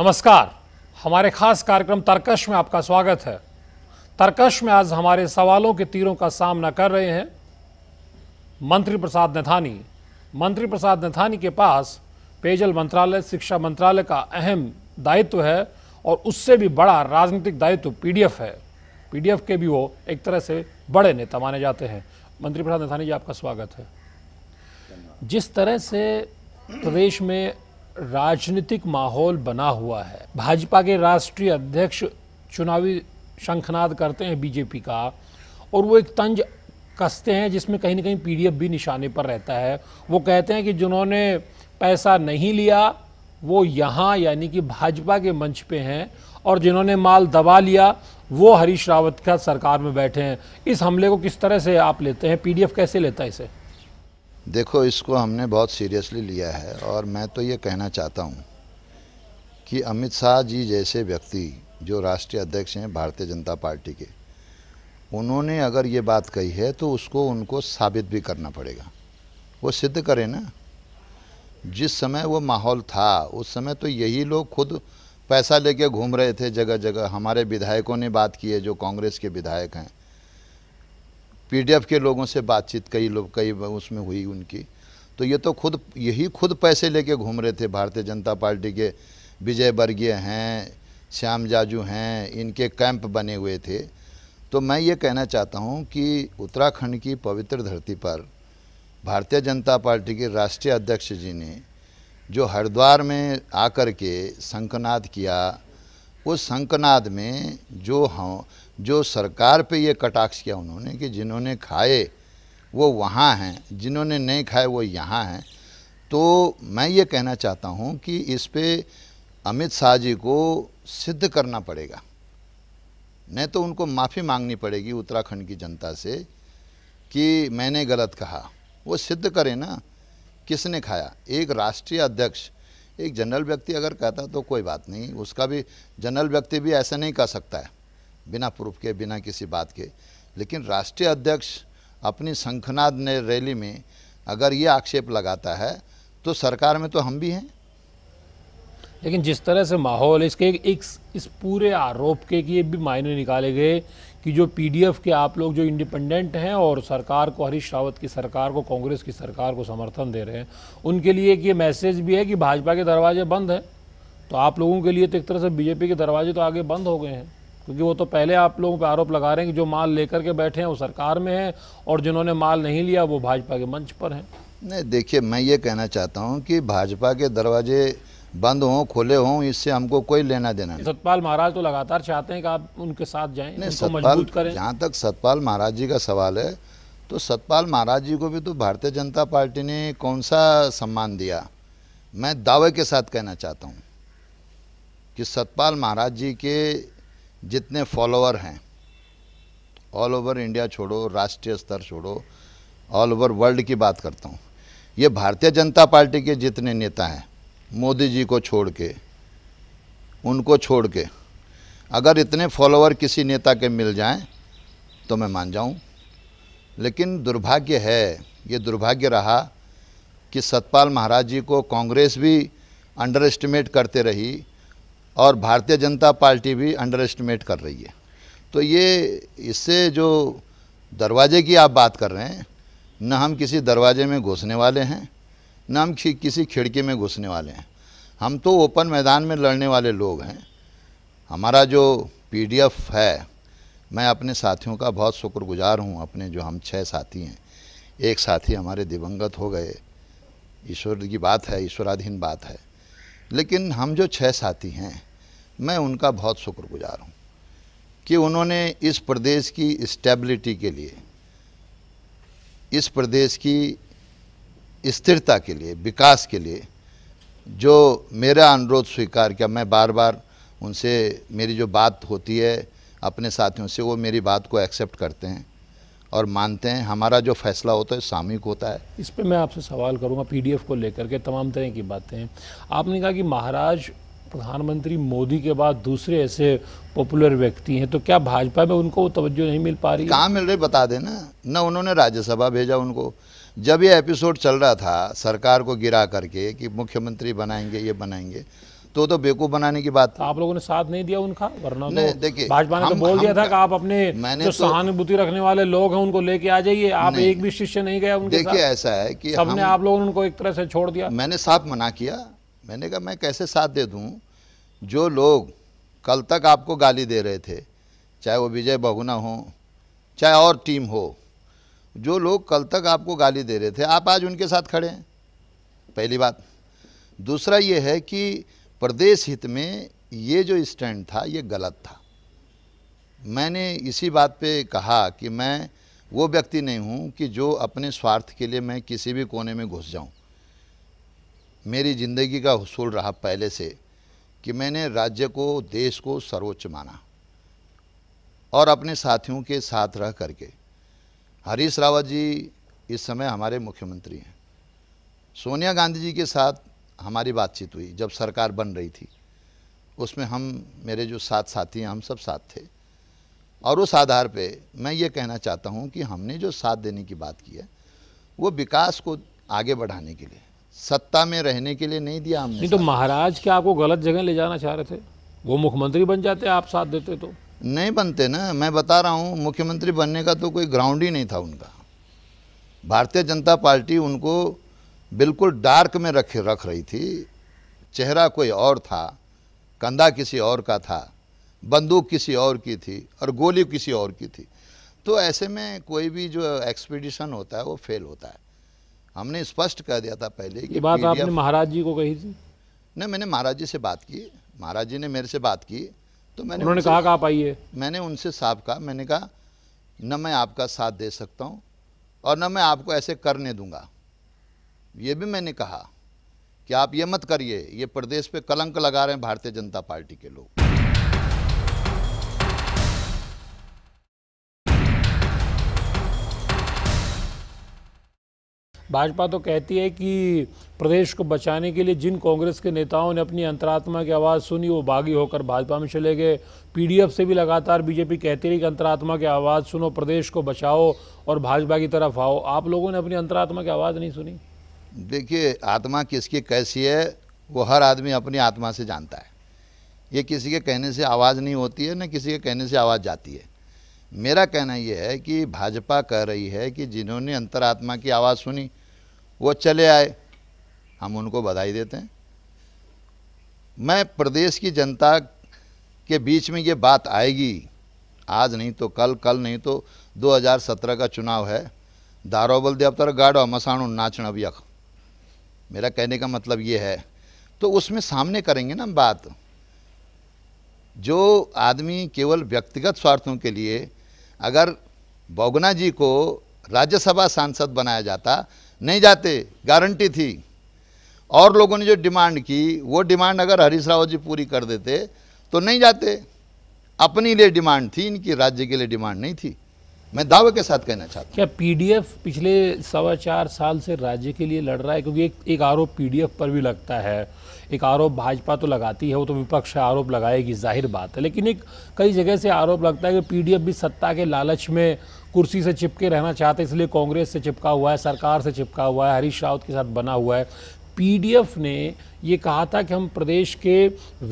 नमस्कार हमारे खास कार्यक्रम तर्कश में आपका स्वागत है तर्कश में आज हमारे सवालों के तीरों का सामना कर रहे हैं मंत्री प्रसाद नथानी मंत्री प्रसाद नथानी के पास पेयजल मंत्रालय शिक्षा मंत्रालय का अहम दायित्व है और उससे भी बड़ा राजनीतिक दायित्व पीडीएफ है पीडीएफ के भी वो एक तरह से बड़े नेता माने जाते हैं मंत्री प्रसाद नथानी जी आपका स्वागत है जिस तरह से प्रदेश में राजनीतिक माहौल बना हुआ है भाजपा के राष्ट्रीय अध्यक्ष चुनावी शंखनाद करते हैं बीजेपी का और वो एक तंज कसते हैं जिसमें कहीं ना कहीं पीडीएफ भी निशाने पर रहता है वो कहते हैं कि जिन्होंने पैसा नहीं लिया वो यहाँ यानी कि भाजपा के मंच पे हैं और जिन्होंने माल दबा लिया वो हरीश रावत का सरकार में बैठे हैं इस हमले को किस तरह से आप लेते हैं पीडीएफ कैसे लेता है इसे देखो इसको हमने बहुत सीरियसली लिया है और मैं तो ये कहना चाहता हूँ कि अमित शाह जी जैसे व्यक्ति जो राष्ट्रीय अध्यक्ष हैं भारतीय जनता पार्टी के उन्होंने अगर ये बात कही है तो उसको उनको साबित भी करना पड़ेगा वो सिद्ध करें ना जिस समय वो माहौल था उस समय तो यही लोग खुद पैसा लेके घूम रहे थे जगह जगह हमारे विधायकों ने बात की है जो कांग्रेस के विधायक हैं पीडीएफ के लोगों से बातचीत कई लोग कई उसमें हुई उनकी तो ये तो खुद यही खुद पैसे लेके घूम रहे थे भारतीय जनता पार्टी के विजय वर्गीय हैं श्याम जाजू हैं इनके कैंप बने हुए थे तो मैं ये कहना चाहता हूँ कि उत्तराखंड की पवित्र धरती पर भारतीय जनता पार्टी के राष्ट्रीय अध्यक्ष जी ने जो हरिद्वार में आकर के शंकनाद किया उस शंकनाद में जो हम जो सरकार पे ये कटाक्ष किया उन्होंने कि जिन्होंने खाए वो वहाँ हैं जिन्होंने नहीं खाए वो यहाँ हैं तो मैं ये कहना चाहता हूँ कि इस पर अमित शाह जी को सिद्ध करना पड़ेगा नहीं तो उनको माफ़ी मांगनी पड़ेगी उत्तराखंड की जनता से कि मैंने गलत कहा वो सिद्ध करें ना किसने खाया एक राष्ट्रीय अध्यक्ष एक जनरल व्यक्ति अगर कहता तो कोई बात नहीं उसका भी जनरल व्यक्ति भी ऐसा नहीं कह सकता है बिना प्रूफ के बिना किसी बात के लेकिन राष्ट्रीय अध्यक्ष अपनी शंखनाद ने रैली में अगर ये आक्षेप लगाता है तो सरकार में तो हम भी हैं लेकिन जिस तरह से माहौल इसके एक इस पूरे आरोप के कि ये भी मायने निकाले गए कि जो पीडीएफ के आप लोग जो इंडिपेंडेंट हैं और सरकार को हरीश रावत की सरकार को कांग्रेस की सरकार को समर्थन दे रहे हैं उनके लिए एक ये मैसेज भी है कि भाजपा के दरवाजे बंद हैं तो आप लोगों के लिए तो एक तरह से बीजेपी के दरवाजे तो आगे बंद हो गए हैं क्योंकि वो तो पहले आप लोगों पर आरोप लगा रहे हैं कि जो माल लेकर के बैठे हैं वो सरकार में है और जिन्होंने माल नहीं लिया वो भाजपा के मंच पर हैं नहीं देखिए मैं ये कहना चाहता हूँ कि भाजपा के दरवाजे बंद हों खुले हों इससे हमको कोई लेना देना नहीं सतपाल महाराज तो लगातार चाहते हैं कि आप उनके साथ जाए नहीं सतपाल करें जहाँ तक सतपाल महाराज जी का सवाल है तो सतपाल महाराज जी को भी तो भारतीय जनता पार्टी ने कौन सा सम्मान दिया मैं दावे के साथ कहना चाहता हूँ कि सतपाल महाराज जी के जितने फॉलोअर हैं ऑल ओवर इंडिया छोड़ो राष्ट्रीय स्तर छोड़ो ऑल ओवर वर्ल्ड की बात करता हूँ ये भारतीय जनता पार्टी के जितने नेता हैं मोदी जी को छोड़ के उनको छोड़ के अगर इतने फॉलोअर किसी नेता के मिल जाएं तो मैं मान जाऊं लेकिन दुर्भाग्य है ये दुर्भाग्य रहा कि सतपाल महाराज जी को कांग्रेस भी अंडर एस्टिमेट करते रही और भारतीय जनता पार्टी भी अंडर एस्टिमेट कर रही है तो ये इससे जो दरवाजे की आप बात कर रहे हैं न हम किसी दरवाजे में घुसने वाले हैं न हम किसी खिड़की में घुसने वाले हैं हम तो ओपन मैदान में लड़ने वाले लोग हैं हमारा जो पीडीएफ है मैं अपने साथियों का बहुत शुक्रगुजार हूँ अपने जो हम छः साथी हैं एक साथी हमारे दिवंगत हो गए ईश्वर की बात है ईश्वराधीन बात है लेकिन हम जो छः साथी हैं मैं उनका बहुत शुक्रगुजार हूँ कि उन्होंने इस प्रदेश की स्टेबिलिटी के लिए इस प्रदेश की स्थिरता के लिए विकास के लिए जो मेरा अनुरोध स्वीकार किया मैं बार बार उनसे मेरी जो बात होती है अपने साथियों से वो मेरी बात को एक्सेप्ट करते हैं और मानते हैं हमारा जो फैसला होता है सामूहिक होता है इस पर मैं आपसे सवाल करूंगा पीडीएफ को लेकर के तमाम तरह की बातें हैं आपने कहा कि महाराज प्रधानमंत्री मोदी के बाद दूसरे ऐसे पॉपुलर व्यक्ति हैं तो क्या भाजपा में उनको वो तवज्जो नहीं मिल पा रही कहाँ मिल रही बता देना न उन्होंने राज्यसभा भेजा उनको जब ये एपिसोड चल रहा था सरकार को गिरा करके कि मुख्यमंत्री बनाएंगे ये बनाएंगे तो तो बेवकूफ बनाने की बात तो आप लोगों ने साथ नहीं दिया उनका वरना तो देखिए भाजपा ने तो बोल दिया था कि आप अपने मैंने जो तो- सहानुभूति रखने वाले लोग हैं उनको लेके आ जाइए आप एक भी शिष्य नहीं गया उनके देखिए ऐसा है कि सबने आप लोगों ने उनको एक तरह से छोड़ दिया मैंने साफ मना किया मैंने कहा मैं कैसे साथ दे दूँ जो लोग कल तक आपको गाली दे रहे थे चाहे वो विजय बहुना हो चाहे और टीम हो जो लोग कल तक आपको गाली दे रहे थे आप आज उनके साथ खड़े हैं पहली बात दूसरा ये है कि प्रदेश हित में ये जो स्टैंड था ये गलत था मैंने इसी बात पे कहा कि मैं वो व्यक्ति नहीं हूँ कि जो अपने स्वार्थ के लिए मैं किसी भी कोने में घुस जाऊँ मेरी ज़िंदगी का हसूल रहा पहले से कि मैंने राज्य को देश को सर्वोच्च माना और अपने साथियों के साथ रह करके हरीश रावत जी इस समय हमारे मुख्यमंत्री हैं सोनिया गांधी जी के साथ हमारी बातचीत हुई जब सरकार बन रही थी उसमें हम मेरे जो साथ साथी हैं हम सब साथ थे और उस आधार पे मैं ये कहना चाहता हूँ कि हमने जो साथ देने की बात की है वो विकास को आगे बढ़ाने के लिए सत्ता में रहने के लिए नहीं दिया हमने नहीं तो महाराज क्या आपको गलत जगह ले जाना चाह रहे थे वो मुख्यमंत्री बन जाते आप साथ देते तो नहीं बनते ना मैं बता रहा हूँ मुख्यमंत्री बनने का तो कोई ग्राउंड ही नहीं था उनका भारतीय जनता पार्टी उनको बिल्कुल डार्क में रख रख रही थी चेहरा कोई और था कंधा किसी और का था बंदूक किसी और की थी और गोली किसी और की थी तो ऐसे में कोई भी जो एक्सपीडिशन होता है वो फेल होता है हमने स्पष्ट कह दिया था पहले कि बात आपने महाराज जी को कही थी नहीं मैंने महाराज जी से बात की महाराज जी ने मेरे से बात की तो मैंने उन्होंने कहा आप आइए मैंने उनसे साफ कहा मैंने कहा न मैं आपका साथ दे सकता हूँ और न मैं आपको ऐसे करने दूंगा ये भी मैंने कहा कि आप ये मत करिए ये प्रदेश पे कलंक लगा रहे हैं भारतीय जनता पार्टी के लोग भाजपा तो कहती है कि प्रदेश को बचाने के लिए जिन कांग्रेस के नेताओं ने अपनी अंतरात्मा की आवाज़ सुनी वो बागी होकर भाजपा में चले गए पीडीएफ से भी लगातार बीजेपी कहती रही कि अंतरात्मा की आवाज़ सुनो प्रदेश को बचाओ और भाजपा की तरफ आओ आप लोगों ने अपनी अंतरात्मा की आवाज़ नहीं सुनी देखिए आत्मा किसकी कैसी है वो हर आदमी अपनी आत्मा से जानता है ये किसी के कहने से आवाज़ नहीं होती है न किसी के कहने से आवाज़ जाती है मेरा कहना यह है कि भाजपा कह रही है कि जिन्होंने अंतरात्मा की आवाज़ सुनी वो चले आए हम उनको बधाई देते हैं मैं प्रदेश की जनता के बीच में ये बात आएगी आज नहीं तो कल कल नहीं तो 2017 का चुनाव है दारोबल देवतर गाड़ो मसाणु नाचण अभियख मेरा कहने का मतलब ये है तो उसमें सामने करेंगे ना बात जो आदमी केवल व्यक्तिगत स्वार्थों के लिए अगर बोगना जी को राज्यसभा सांसद बनाया जाता नहीं जाते गारंटी थी और लोगों ने जो डिमांड की वो डिमांड अगर हरीश रावत जी पूरी कर देते तो नहीं जाते अपने लिए डिमांड थी इनकी राज्य के लिए डिमांड नहीं थी मैं दावे के साथ कहना चाहता क्या पीडीएफ पिछले सवा चार साल से राज्य के लिए लड़ रहा है क्योंकि एक एक आरोप पीडीएफ पर भी लगता है एक आरोप भाजपा तो लगाती है वो तो विपक्ष आरोप लगाएगी जाहिर बात है लेकिन एक कई जगह से आरोप लगता है कि पीडीएफ भी सत्ता के लालच में कुर्सी से चिपके रहना चाहते इसलिए कांग्रेस से चिपका हुआ है सरकार से चिपका हुआ है हरीश रावत के साथ बना हुआ है पीडीएफ ने ये कहा था कि हम प्रदेश के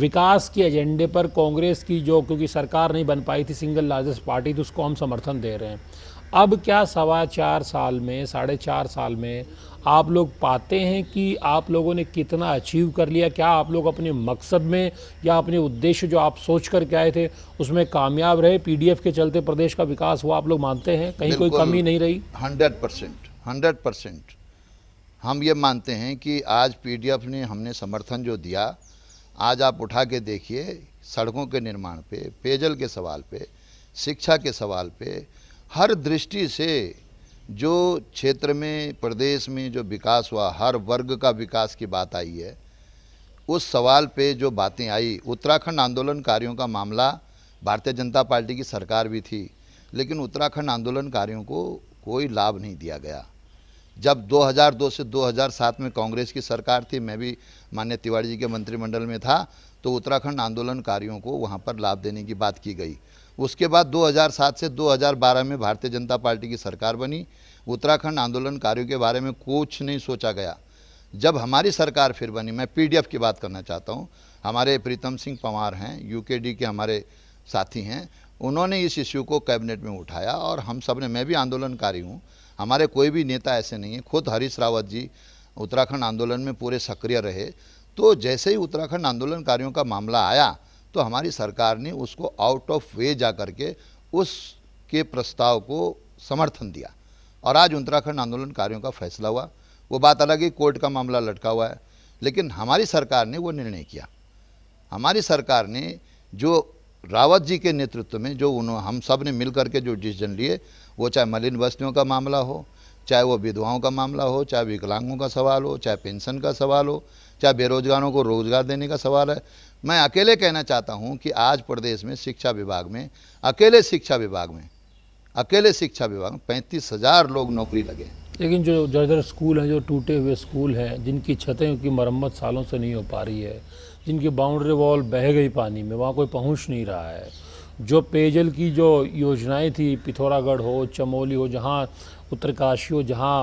विकास के एजेंडे पर कांग्रेस की जो क्योंकि सरकार नहीं बन पाई थी सिंगल लार्जेस्ट पार्टी थी उसको हम समर्थन दे रहे हैं अब क्या सवा चार साल में साढ़े चार साल में आप लोग पाते हैं कि आप लोगों ने कितना अचीव कर लिया क्या आप लोग अपने मकसद में या अपने उद्देश्य जो आप सोच कर के आए थे उसमें कामयाब रहे पीडीएफ के चलते प्रदेश का विकास हुआ आप लोग मानते हैं कहीं कोई कमी नहीं रही हंड्रेड परसेंट हंड्रेड परसेंट हम ये मानते हैं कि आज पीडीएफ ने हमने समर्थन जो दिया आज आप उठा के देखिए सड़कों के निर्माण पे पेयजल के सवाल पर शिक्षा के सवाल पर हर दृष्टि से जो क्षेत्र में प्रदेश में जो विकास हुआ हर वर्ग का विकास की बात आई है उस सवाल पे जो बातें आई उत्तराखंड आंदोलनकारियों का मामला भारतीय जनता पार्टी की सरकार भी थी लेकिन उत्तराखंड आंदोलनकारियों को कोई लाभ नहीं दिया गया जब 2002 से 2007 में कांग्रेस की सरकार थी मैं भी मान्य तिवारी जी के मंत्रिमंडल में था तो उत्तराखंड आंदोलनकारियों को वहाँ पर लाभ देने की बात की गई उसके बाद 2007 से 2012 में भारतीय जनता पार्टी की सरकार बनी उत्तराखंड आंदोलनकारियों के बारे में कुछ नहीं सोचा गया जब हमारी सरकार फिर बनी मैं पीडीएफ की बात करना चाहता हूँ हमारे प्रीतम सिंह पंवार हैं यूकेडी के हमारे साथी हैं उन्होंने इस इश्यू को कैबिनेट में उठाया और हम सब ने मैं भी आंदोलनकारी हूँ हमारे कोई भी नेता ऐसे नहीं है खुद हरीश रावत जी उत्तराखंड आंदोलन में पूरे सक्रिय रहे तो जैसे ही उत्तराखंड आंदोलनकारियों का मामला आया तो हमारी सरकार ने उसको आउट ऑफ वे जा करके उसके प्रस्ताव को समर्थन दिया और आज उत्तराखंड आंदोलनकारियों का फैसला हुआ वो बात अलग ही कोर्ट का मामला लटका हुआ है लेकिन हमारी सरकार ने वो निर्णय किया हमारी सरकार ने जो रावत जी के नेतृत्व में जो उन्होंने हम सब ने मिल करके जो डिसीजन लिए वो चाहे मलिन बस्तियों का मामला हो चाहे वो विधवाओं का मामला हो चाहे विकलांगों का सवाल हो चाहे पेंशन का सवाल हो चाहे बेरोजगारों को रोजगार देने का सवाल है मैं अकेले कहना चाहता हूं कि आज प्रदेश में शिक्षा विभाग में अकेले शिक्षा विभाग में अकेले शिक्षा विभाग में पैंतीस हज़ार लोग नौकरी लगे लेकिन जो ज़्यादातर स्कूल हैं जो टूटे हुए स्कूल हैं जिनकी छतें की मरम्मत सालों से नहीं हो पा रही है जिनकी बाउंड्री वॉल बह गई पानी में वहाँ कोई पहुँच नहीं रहा है जो पेयजल की जो योजनाएं थी पिथौरागढ़ हो चमोली हो जहाँ उत्तरकाशी हो जहाँ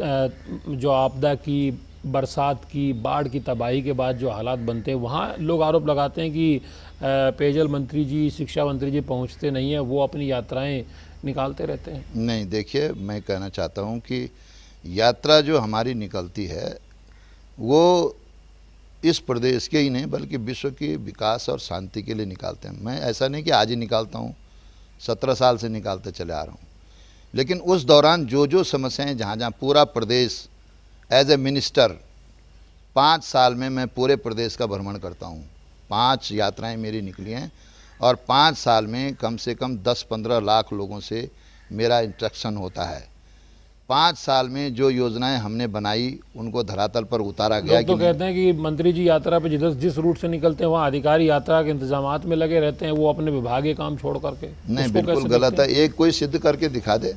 जो आपदा की बरसात की बाढ़ की तबाही के बाद जो हालात बनते हैं वहाँ लोग आरोप लगाते हैं कि पेयजल मंत्री जी शिक्षा मंत्री जी पहुँचते नहीं हैं वो अपनी यात्राएँ निकालते रहते हैं नहीं देखिए मैं कहना चाहता हूँ कि यात्रा जो हमारी निकलती है वो इस प्रदेश के ही नहीं बल्कि विश्व के विकास और शांति के लिए निकालते हैं मैं ऐसा नहीं कि आज ही निकालता हूँ सत्रह साल से निकालते चले आ रहा हूँ लेकिन उस दौरान जो जो समस्याएं जहाँ जहाँ पूरा प्रदेश एज ए मिनिस्टर पाँच साल में मैं पूरे प्रदेश का भ्रमण करता हूँ पाँच यात्राएं मेरी निकली हैं और पाँच साल में कम से कम दस पंद्रह लाख लोगों से मेरा इंट्रक्शन होता है पाँच साल में जो योजनाएं हमने बनाई उनको धरातल पर उतारा गया तो कहते हैं कि मंत्री जी यात्रा पर जिस जिस रूट से निकलते हैं वहाँ अधिकारी यात्रा के इंतजाम में लगे रहते हैं वो अपने विभागीय काम छोड़ करके नहीं बिल्कुल गलत है एक कोई सिद्ध करके दिखा दे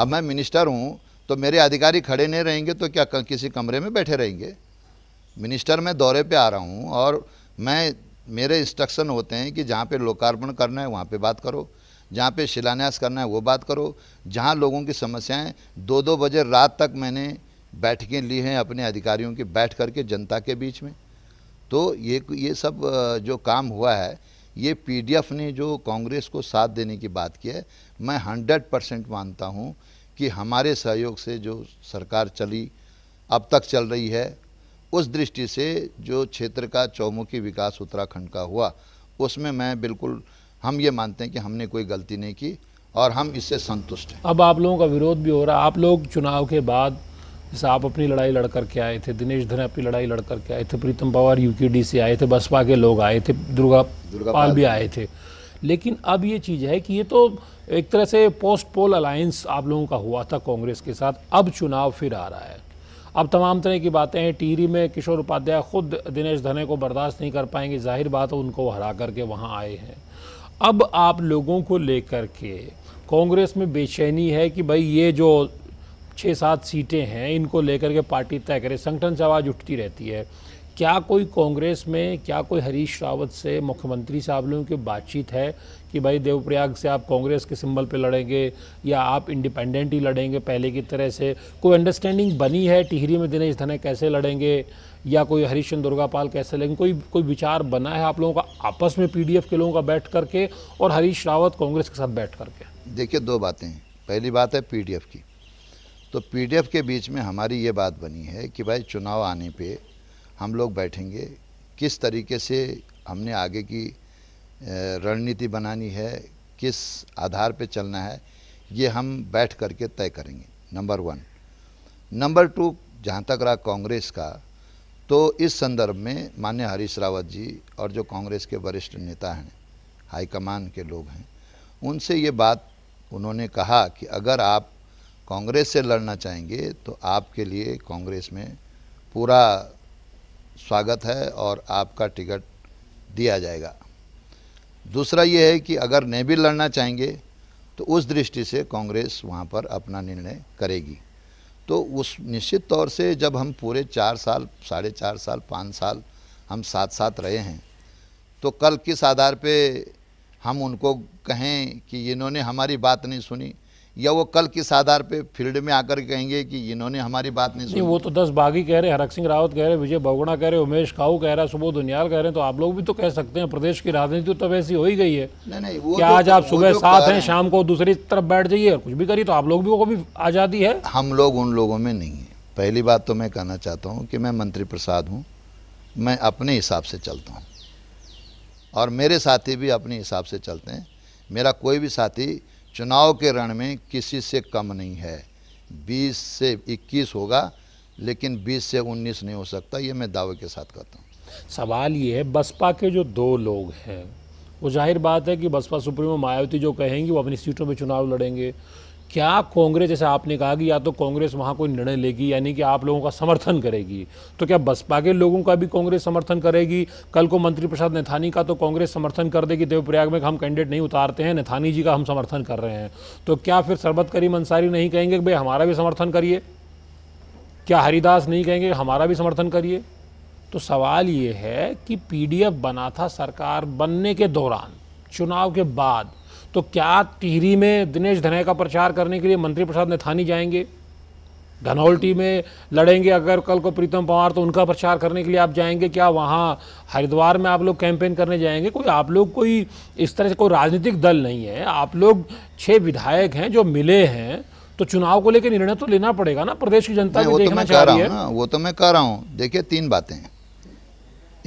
अब मैं मिनिस्टर हूँ तो मेरे अधिकारी खड़े नहीं रहेंगे तो क्या किसी कमरे में बैठे रहेंगे मिनिस्टर मैं दौरे पे आ रहा हूँ और मैं मेरे इंस्ट्रक्शन होते हैं कि जहाँ पे लोकार्पण करना है वहाँ पे बात करो जहाँ पे शिलान्यास करना है वो बात करो जहाँ लोगों की समस्याएं दो दो बजे रात तक मैंने बैठकें ली हैं अपने अधिकारियों की बैठ करके जनता के बीच में तो ये ये सब जो काम हुआ है ये पी ने जो कांग्रेस को साथ देने की बात की है मैं हंड्रेड परसेंट मानता हूँ कि हमारे सहयोग से जो सरकार चली अब तक चल रही है उस दृष्टि से जो क्षेत्र का चौमुखी विकास उत्तराखंड का हुआ उसमें मैं बिल्कुल हम ये मानते हैं कि हमने कोई गलती नहीं की और हम इससे संतुष्ट हैं अब आप लोगों का विरोध भी हो रहा है आप लोग चुनाव के बाद जैसे आप अपनी लड़ाई लड़ करके आए थे दिनेश धन अपनी लड़ाई लड़ करके आए थे प्रीतम पवार यूकेडी से आए थे बसपा के लोग आए थे दुर्गा दुर्गा पाल भी आए थे लेकिन अब ये चीज़ है कि ये तो एक तरह से पोस्ट पोल अलायंस आप लोगों का हुआ था कांग्रेस के साथ अब चुनाव फिर आ रहा है अब तमाम तरह की बातें हैं टीरी में किशोर उपाध्याय खुद दिनेश धने को बर्दाश्त नहीं कर पाएंगे जाहिर बात है उनको हरा करके वहाँ आए हैं अब आप लोगों को लेकर के कांग्रेस में बेचैनी है कि भाई ये जो छः सात सीटें हैं इनको लेकर के पार्टी तय करे संगठन से आवाज़ उठती रहती है क्या कोई कांग्रेस में क्या कोई हरीश रावत से मुख्यमंत्री साहब लोगों की बातचीत है कि भाई देवप्रयाग से आप कांग्रेस के सिंबल पे लड़ेंगे या आप इंडिपेंडेंट ही लड़ेंगे पहले की तरह से कोई अंडरस्टैंडिंग बनी है टिहरी में दिनेश धने कैसे लड़ेंगे या कोई हरीश चंद दुर्गापाल कैसे लड़ेंगे कोई कोई विचार बना है आप लोगों का आपस में पी के लोगों का बैठ करके और हरीश रावत कांग्रेस के साथ बैठ करके देखिए दो बातें हैं पहली बात है पी की तो पी के बीच में हमारी ये बात बनी है कि भाई चुनाव आने पर हम लोग बैठेंगे किस तरीके से हमने आगे की रणनीति बनानी है किस आधार पे चलना है ये हम बैठ करके तय करेंगे नंबर वन नंबर टू जहाँ तक रहा कांग्रेस का तो इस संदर्भ में मान्य हरीश रावत जी और जो कांग्रेस के वरिष्ठ नेता हैं हाईकमान के लोग हैं उनसे ये बात उन्होंने कहा कि अगर आप कांग्रेस से लड़ना चाहेंगे तो आपके लिए कांग्रेस में पूरा स्वागत है और आपका टिकट दिया जाएगा दूसरा ये है कि अगर नहीं भी लड़ना चाहेंगे तो उस दृष्टि से कांग्रेस वहाँ पर अपना निर्णय करेगी तो उस निश्चित तौर से जब हम पूरे चार साल साढ़े चार साल पाँच साल हम साथ साथ रहे हैं तो कल किस आधार पे हम उनको कहें कि इन्होंने हमारी बात नहीं सुनी या वो कल किस आधार पे फील्ड में आकर कहेंगे कि इन्होंने हमारी बात नहीं सुनी वो तो दस बागी कह रहे हरक सिंह रावत कह रहे विजय बहुगुणा कह रहे उमेश काऊ कह रहा सुबोध उनियाल कह रहे हैं तो आप लोग भी तो कह सकते हैं प्रदेश की राजनीति तो तब ऐसी हो ही गई है नहीं नहीं वो क्या तो आज आप सुबह साथ हैं शाम को दूसरी तरफ बैठ जाइए और कुछ भी करिए तो आप लोग भी वो भी आज़ादी है हम लोग उन लोगों में नहीं है पहली बात तो मैं कहना चाहता हूँ कि मैं मंत्री प्रसाद हूँ मैं अपने हिसाब से चलता हूँ और मेरे साथी भी अपने हिसाब से चलते हैं मेरा कोई भी साथी चुनाव के रण में किसी से कम नहीं है 20 से 21 होगा लेकिन 20 से 19 नहीं हो सकता ये मैं दावे के साथ कहता हूँ सवाल ये है बसपा के जो दो लोग हैं वो जाहिर बात है कि बसपा सुप्रीमो मायावती जो कहेंगी वो अपनी सीटों पर चुनाव लड़ेंगे क्या कांग्रेस जैसे आपने कहा कि या तो कांग्रेस वहाँ कोई निर्णय लेगी यानी कि आप लोगों का समर्थन करेगी तो क्या बसपा के लोगों का भी कांग्रेस समर्थन करेगी कल को मंत्री प्रसाद नेथानी का तो कांग्रेस समर्थन कर देगी देवप्रयाग में हम कैंडिडेट नहीं उतारते हैं नैथानी जी का हम समर्थन कर रहे हैं तो क्या फिर सरबत करीम अंसारी नहीं कहेंगे भाई हमारा भी समर्थन करिए क्या हरिदास नहीं कहेंगे हमारा भी समर्थन करिए तो सवाल ये है कि पी बना था सरकार बनने के दौरान चुनाव के बाद तो क्या टिहरी में दिनेश धनय का प्रचार करने के लिए मंत्री प्रसाद नेथानी जाएंगे धनौल्टी में लड़ेंगे अगर कल को प्रीतम पवार तो उनका प्रचार करने के लिए आप जाएंगे क्या वहाँ हरिद्वार में आप लोग कैंपेन करने जाएंगे कोई आप लोग कोई इस तरह से कोई राजनीतिक दल नहीं है आप लोग छः विधायक हैं जो मिले हैं तो चुनाव को लेकर निर्णय तो लेना पड़ेगा ना प्रदेश की जनता को तो देखना चाह रही है वो तो मैं कह रहा हूँ देखिए तीन बातें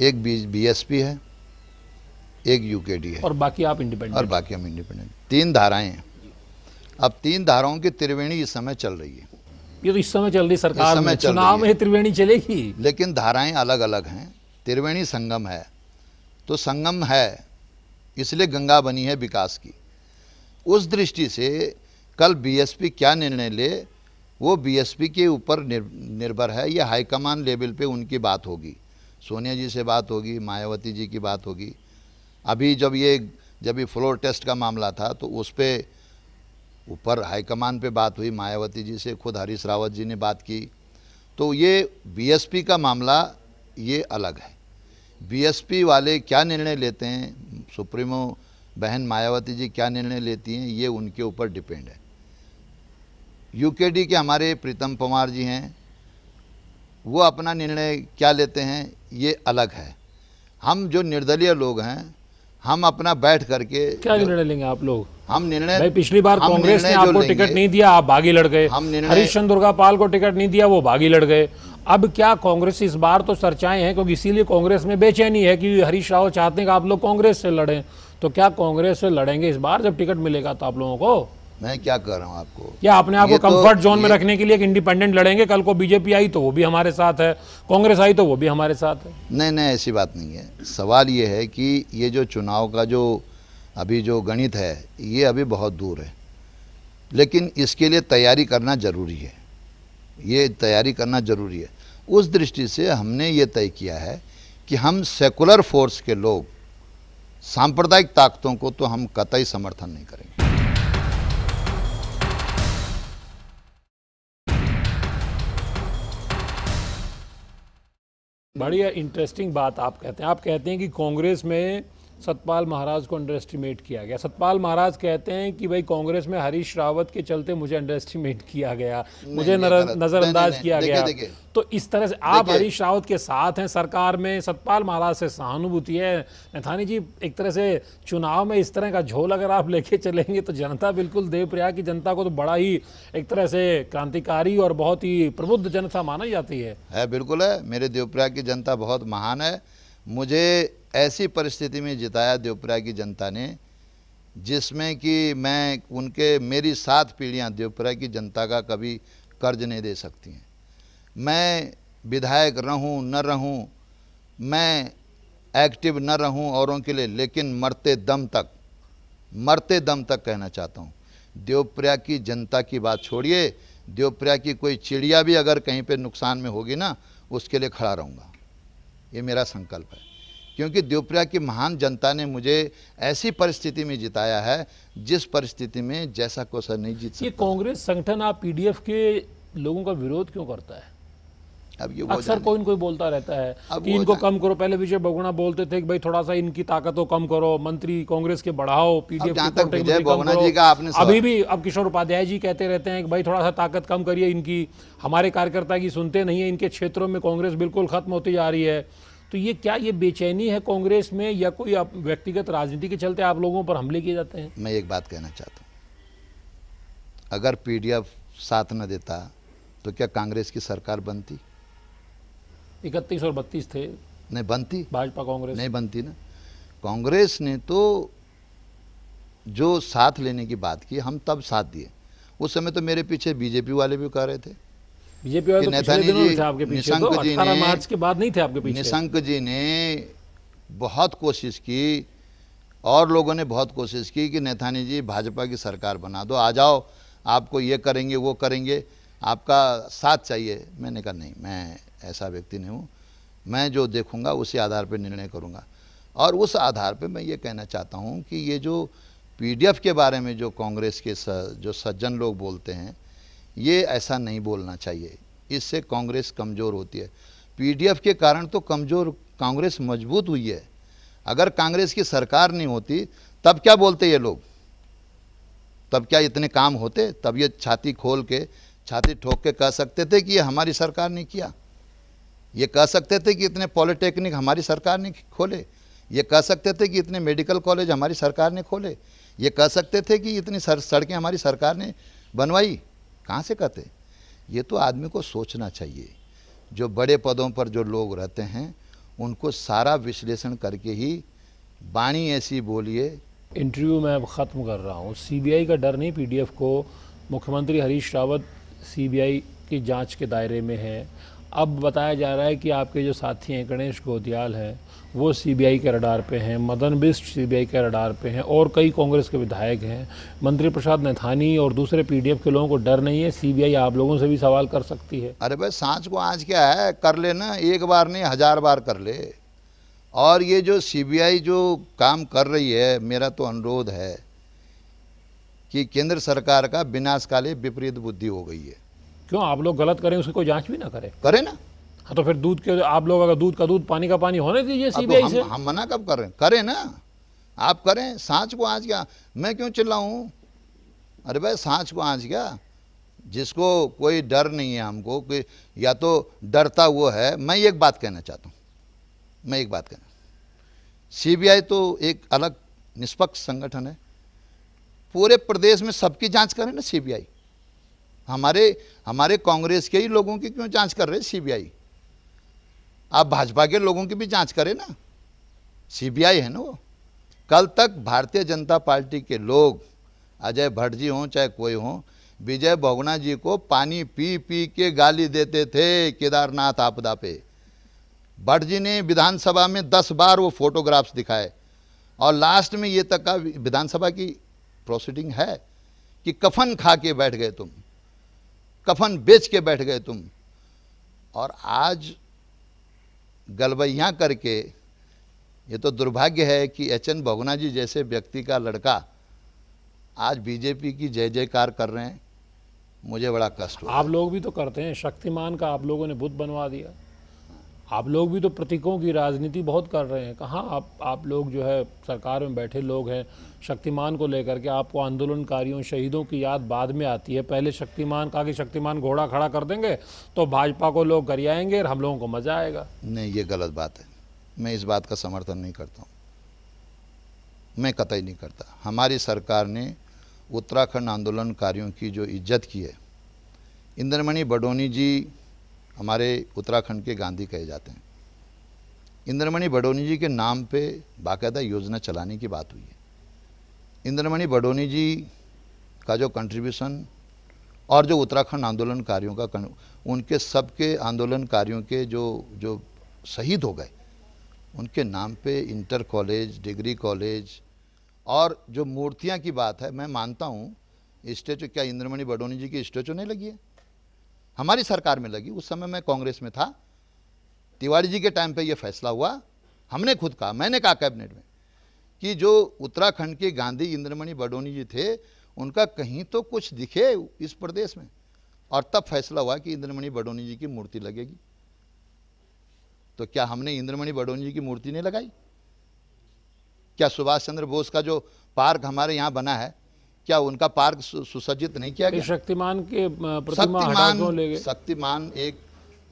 एक बी एस पी है एक यूकेडी है और बाकी आप इंडिपेंडेंट और बाकी हम इंडिपेंडेंट तीन धाराएं हैं अब तीन धाराओं की त्रिवेणी इस समय चल रही है ये तो इस समय चल रही सरकार समय में चुनाव में त्रिवेणी चलेगी लेकिन धाराएं अलग अलग हैं त्रिवेणी संगम है तो संगम है इसलिए गंगा बनी है विकास की उस दृष्टि से कल बीएसपी क्या निर्णय ले वो बीएसपी के ऊपर निर्भर है ये हाईकमान लेवल पे उनकी बात होगी सोनिया जी से बात होगी मायावती जी की बात होगी अभी जब ये जब ये फ्लोर टेस्ट का मामला था तो उस पर ऊपर हाईकमान पे बात हुई मायावती जी से खुद हरीश रावत जी ने बात की तो ये बीएसपी का मामला ये अलग है बीएसपी वाले क्या निर्णय लेते हैं सुप्रीमो बहन मायावती जी क्या निर्णय लेती हैं ये उनके ऊपर डिपेंड है यूकेडी के हमारे प्रीतम पवार जी हैं वो अपना निर्णय क्या लेते हैं ये अलग है हम जो निर्दलीय लोग हैं हम अपना बैठ करके क्या निर्णय लेंगे आप लोग हम निर्णय पिछली बार कांग्रेस ने आपको टिकट नहीं दिया आप भागी लड़ गए हम हरीश दुर्गा पाल को टिकट नहीं दिया वो भागी लड़ गए अब क्या कांग्रेस इस बार तो चर्चाएं हैं क्योंकि इसीलिए कांग्रेस में बेचैनी है कि हरीश राव चाहते हैं कि आप लोग कांग्रेस से लड़ें तो क्या कांग्रेस से लड़ेंगे इस बार जब टिकट मिलेगा तो आप लोगों को मैं क्या कर रहा हूँ आपको क्या आपने आपको कंफर्ट जोन में रखने के लिए एक इंडिपेंडेंट लड़ेंगे कल को बीजेपी आई तो वो भी हमारे साथ है कांग्रेस आई तो वो भी हमारे साथ है नहीं नहीं ऐसी बात नहीं है सवाल ये है कि ये जो चुनाव का जो अभी जो गणित है ये अभी बहुत दूर है लेकिन इसके लिए तैयारी करना ज़रूरी है ये तैयारी करना ज़रूरी है उस दृष्टि से हमने ये तय किया है कि हम सेकुलर फोर्स के लोग सांप्रदायिक ताकतों को तो हम कतई समर्थन नहीं करेंगे बढ़िया इंटरेस्टिंग बात आप कहते हैं आप कहते हैं कि कांग्रेस में सतपाल महाराज को अंडर एस्टिमेट किया गया सतपाल महाराज कहते हैं कि भाई कांग्रेस में हरीश रावत के चलते मुझे अंडर एस्टिमेट किया गया मुझे नज़रअंदाज किया गया तो इस तरह से आप हरीश रावत के साथ हैं सरकार में सतपाल महाराज से सहानुभूति है नथानी जी एक तरह से चुनाव में इस तरह का झोल अगर आप लेके चलेंगे तो जनता बिल्कुल देवप्रयाग की जनता को तो बड़ा ही एक तरह से क्रांतिकारी और बहुत ही प्रबुद्ध जनता माना जाती है बिल्कुल है मेरे देवप्रयाग की जनता बहुत महान है मुझे ऐसी परिस्थिति में जिताया देवपुरा की जनता ने जिसमें कि मैं उनके मेरी सात पीढ़ियां देवपुरा की जनता का कभी कर्ज नहीं दे सकती हैं मैं विधायक रहूं न रहूं मैं एक्टिव न रहूं औरों के लिए लेकिन मरते दम तक मरते दम तक कहना चाहता हूं देवप्रया की जनता की बात छोड़िए देवप्रया की कोई चिड़िया भी अगर कहीं पे नुकसान में होगी ना उसके लिए खड़ा रहूँगा ये मेरा संकल्प है क्योंकि देवप्रिया की महान जनता ने मुझे ऐसी परिस्थिति में जिताया है जिस परिस्थिति में जैसा कोसा नहीं जीत सकता ये कांग्रेस संगठन आप पीडीएफ के लोगों का विरोध क्यों करता है अब ये अक्सर कोई कोई बोलता रहता है अब कि इनको कम करो पहले विजय बगुना बोलते थे कि भाई थोड़ा सा इनकी ताकत को कम करो मंत्री कांग्रेस के बढ़ाओ पीडीएफ विजय बगुना जी का आपने अभी भी अब किशोर उपाध्याय जी कहते रहते हैं कि भाई थोड़ा सा ताकत कम करिए इनकी हमारे कार्यकर्ता की सुनते नहीं है इनके क्षेत्रों में कांग्रेस बिल्कुल खत्म होती जा रही है तो ये क्या ये बेचैनी है कांग्रेस में या कोई व्यक्तिगत राजनीति के चलते आप लोगों पर हमले किए जाते हैं मैं एक बात कहना चाहता हूँ अगर पीडीएफ साथ न देता तो क्या कांग्रेस की सरकार बनती इकतीस और बत्तीस थे नहीं बनती भाजपा कांग्रेस नहीं बनती ना कांग्रेस ने तो जो साथ लेने की बात की हम तब साथ दिए उस समय तो मेरे पीछे बीजेपी वाले भी कह रहे थे बीजेपी तो निशंक तो, जी ने नहीं थे आपके पीछे निशंक जी ने बहुत कोशिश की और लोगों ने बहुत कोशिश की कि नेतानी जी भाजपा की सरकार बना दो आ जाओ आपको ये करेंगे वो करेंगे आपका साथ चाहिए मैंने कहा नहीं मैं ऐसा व्यक्ति नहीं हूँ मैं जो देखूँगा उसी आधार पर निर्णय करूँगा और उस आधार पर मैं ये कहना चाहता हूँ कि ये जो पीडीएफ के बारे में जो कांग्रेस के स, जो सज्जन लोग बोलते हैं ये ऐसा नहीं बोलना चाहिए इससे कांग्रेस कमज़ोर होती है पीडीएफ के कारण तो कमज़ोर कांग्रेस मजबूत हुई है अगर कांग्रेस की सरकार नहीं होती तब क्या बोलते ये लोग तब क्या इतने काम होते तब ये छाती खोल के छाती ठोक के कह सकते थे कि ये हमारी सरकार ने किया ये कह सकते थे कि इतने पॉलिटेक्निक हमारी सरकार ने खोले ये कह सकते थे कि इतने मेडिकल कॉलेज हमारी सरकार ने खोले ये कह सकते थे कि इतनी सड़कें हमारी सरकार ने बनवाई कहाँ से कहते ये तो आदमी को सोचना चाहिए जो बड़े पदों पर जो लोग रहते हैं उनको सारा विश्लेषण करके ही बाणी ऐसी बोलिए इंटरव्यू मैं अब ख़त्म कर रहा हूँ सीबीआई का डर नहीं पीडीएफ को मुख्यमंत्री हरीश रावत सीबीआई की जांच के दायरे में है अब बताया जा रहा है कि आपके जो साथी हैं गणेश गोदियाल हैं वो सीबीआई के रडार पे हैं मदन बिस्ट सीबीआई के रडार पे हैं और कई कांग्रेस के विधायक हैं मंत्री प्रसाद नैथानी और दूसरे पीडीएफ के लोगों को डर नहीं है सीबीआई आप लोगों से भी सवाल कर सकती है अरे भाई सांच को आज क्या है कर ले ना एक बार नहीं हज़ार बार कर ले और ये जो सी जो काम कर रही है मेरा तो अनुरोध है कि केंद्र सरकार का विनाशकाली विपरीत बुद्धि हो गई है क्यों आप लोग गलत करें उसकी कोई जांच भी ना करें करें ना हाँ तो फिर दूध के आप लोग अगर दूध का दूध पानी का पानी होने दीजिए सीबीआई तो से हम मना कब करें करें ना आप करें सांच को आज क्या मैं क्यों चिल्लाऊं अरे भाई सांच को आज क्या जिसको कोई डर नहीं है हमको कि या तो डरता वो है मैं एक बात कहना चाहता हूँ मैं एक बात कहना सीबीआई तो एक अलग निष्पक्ष संगठन है पूरे प्रदेश में सबकी जांच करें ना सीबीआई हमारे हमारे कांग्रेस के ही लोगों की क्यों जांच कर रहे सीबीआई आप भाजपा के लोगों की भी जांच करें ना सीबीआई है ना वो कल तक भारतीय जनता पार्टी के लोग अजय भट्ट जी हों चाहे कोई हों विजय भोगना जी को पानी पी पी के गाली देते थे केदारनाथ आपदा पे भट्ट जी ने विधानसभा में दस बार वो फोटोग्राफ्स दिखाए और लास्ट में ये तक का विधानसभा की प्रोसीडिंग है कि कफन खा के बैठ गए तुम कफन बेच के बैठ गए तुम और आज गलबैया करके ये तो दुर्भाग्य है कि एच एन भोगना जी जैसे व्यक्ति का लड़का आज बीजेपी की जय जयकार कर रहे हैं मुझे बड़ा कष्ट आप लोग भी तो करते हैं शक्तिमान का आप लोगों ने बुद्ध बनवा दिया आप लोग भी तो प्रतीकों की राजनीति बहुत कर रहे हैं कहाँ आप आप लोग जो है सरकार में बैठे लोग हैं शक्तिमान को लेकर के आपको आंदोलनकारियों शहीदों की याद बाद में आती है पहले शक्तिमान कहा कि शक्तिमान घोड़ा खड़ा कर देंगे तो भाजपा को लोग गरियाएंगे और हम लोगों को मज़ा आएगा नहीं ये गलत बात है मैं इस बात का समर्थन नहीं करता हूँ मैं कतई नहीं करता हमारी सरकार ने उत्तराखंड आंदोलनकारियों की जो इज्जत की है इंद्रमणि बडोनी जी हमारे उत्तराखंड के गांधी कहे जाते हैं इंद्रमणि बडोनी जी के नाम पे बाकायदा योजना चलाने की बात हुई है इंद्रमणि बडोनी जी का जो कंट्रीब्यूशन और जो उत्तराखंड आंदोलनकारियों का उनके सबके आंदोलनकारियों के जो जो शहीद हो गए उनके नाम पे इंटर कॉलेज डिग्री कॉलेज और जो मूर्तियाँ की बात है मैं मानता हूँ स्टेचू क्या इंद्रमणि बडोनी जी की स्टेचू नहीं लगी है हमारी सरकार में लगी उस समय मैं कांग्रेस में था तिवारी जी के टाइम पे ये फैसला हुआ हमने खुद कहा मैंने कहा कैबिनेट में कि जो उत्तराखंड के गांधी इंद्रमणि बडोनी जी थे उनका कहीं तो कुछ दिखे इस प्रदेश में और तब फैसला हुआ कि इंद्रमणि बडोनी जी की मूर्ति लगेगी तो क्या हमने इंद्रमणि बडोनी जी की मूर्ति नहीं लगाई क्या सुभाष चंद्र बोस का जो पार्क हमारे यहाँ बना है क्या उनका पार्क सुसज्जित नहीं किया गया शक्तिमान के शक्तिमान शक्तिमान एक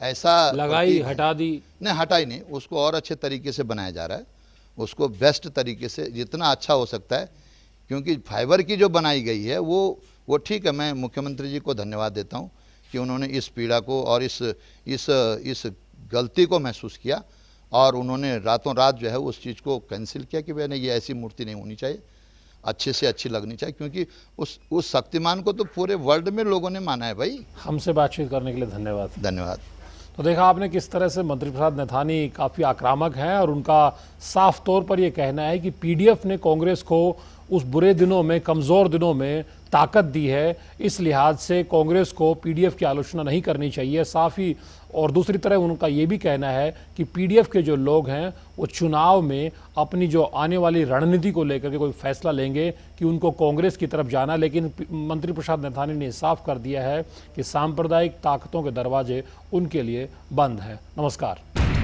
ऐसा लगाई हटा दी नहीं हटाई नहीं उसको और अच्छे तरीके से बनाया जा रहा है उसको बेस्ट तरीके से जितना अच्छा हो सकता है क्योंकि फाइबर की जो बनाई गई है वो वो ठीक है मैं मुख्यमंत्री जी को धन्यवाद देता हूँ कि उन्होंने इस पीड़ा को और इस इस इस गलती को महसूस किया और उन्होंने रातों रात जो है उस चीज़ को कैंसिल किया कि नहीं ये ऐसी मूर्ति नहीं होनी चाहिए अच्छे से अच्छी लगनी चाहिए क्योंकि उस उस शक्तिमान को तो पूरे वर्ल्ड में लोगों ने माना है भाई हमसे बातचीत करने के लिए धन्यवाद धन्यवाद तो देखा आपने किस तरह से मंत्री प्रसाद नथानी काफ़ी आक्रामक हैं और उनका साफ तौर पर यह कहना है कि पीडीएफ ने कांग्रेस को उस बुरे दिनों में कमज़ोर दिनों में ताकत दी है इस लिहाज से कांग्रेस को पीडीएफ की आलोचना नहीं करनी चाहिए साफ ही और दूसरी तरह उनका ये भी कहना है कि पीडीएफ के जो लोग हैं वो चुनाव में अपनी जो आने वाली रणनीति को लेकर के कोई फैसला लेंगे कि उनको कांग्रेस की तरफ जाना लेकिन मंत्री प्रसाद नथानी ने साफ कर दिया है कि सांप्रदायिक ताकतों के दरवाजे उनके लिए बंद हैं नमस्कार